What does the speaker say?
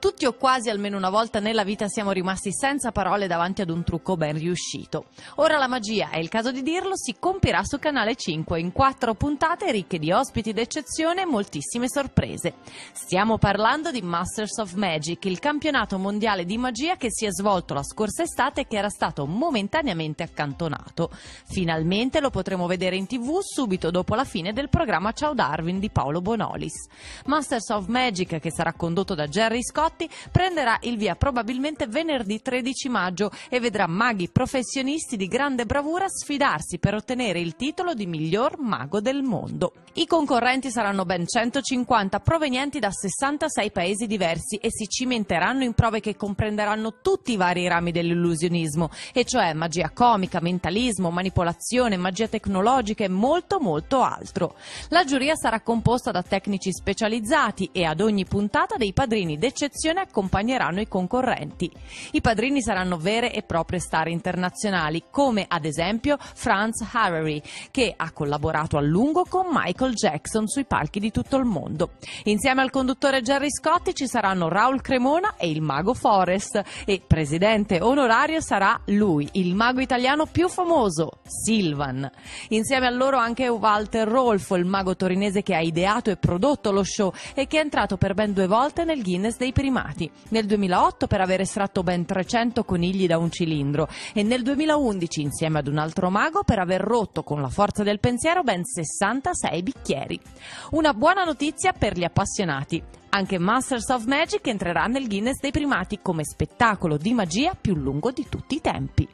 Tutti o quasi almeno una volta nella vita siamo rimasti senza parole davanti ad un trucco ben riuscito. Ora la magia, è il caso di dirlo, si compirà su Canale 5 in quattro puntate ricche di ospiti d'eccezione e moltissime sorprese. Stiamo parlando di Masters of Magic, il campionato mondiale di magia che si è svolto la scorsa estate e che era stato momentaneamente accantonato. Finalmente lo potremo vedere in tv subito dopo la fine del programma Ciao Darwin di Paolo Bonolis. Masters of Magic, che sarà condotto da Jerry Scott, Motti prenderà il via probabilmente venerdì 13 maggio e vedrà maghi professionisti di grande bravura sfidarsi per ottenere il titolo di miglior mago del mondo. I concorrenti saranno ben 150 provenienti da 66 paesi diversi e si cimenteranno in prove che comprenderanno tutti i vari rami dell'illusionismo, e cioè magia comica, mentalismo, manipolazione, magia tecnologica e molto molto altro. La giuria sarà composta da tecnici specializzati e ad ogni puntata dei padrini d'eccezione selezione accompagneranno i concorrenti. I padrini saranno vere e proprie star internazionali, come ad esempio Franz Harary, che ha collaborato a lungo con Michael Jackson sui palchi di tutto il mondo. Insieme al conduttore Jerry Scotti ci saranno Raul Cremona e il mago Forrest e presidente onorario sarà lui, il mago italiano più famoso, Silvan. Insieme a loro anche Walter Rolfo, il mago torinese che ha ideato e prodotto lo show e che è entrato per ben due volte nel Guinness dei primi sgrimati, nel 2008 per aver estratto ben 300 conigli da un cilindro e nel 2011 insieme ad un altro mago per aver rotto con la forza del pensiero ben 66 bicchieri. Una buona notizia per gli appassionati. Anche Masters of Magic entrerà nel Guinness dei primati come spettacolo di magia più lungo di tutti i tempi.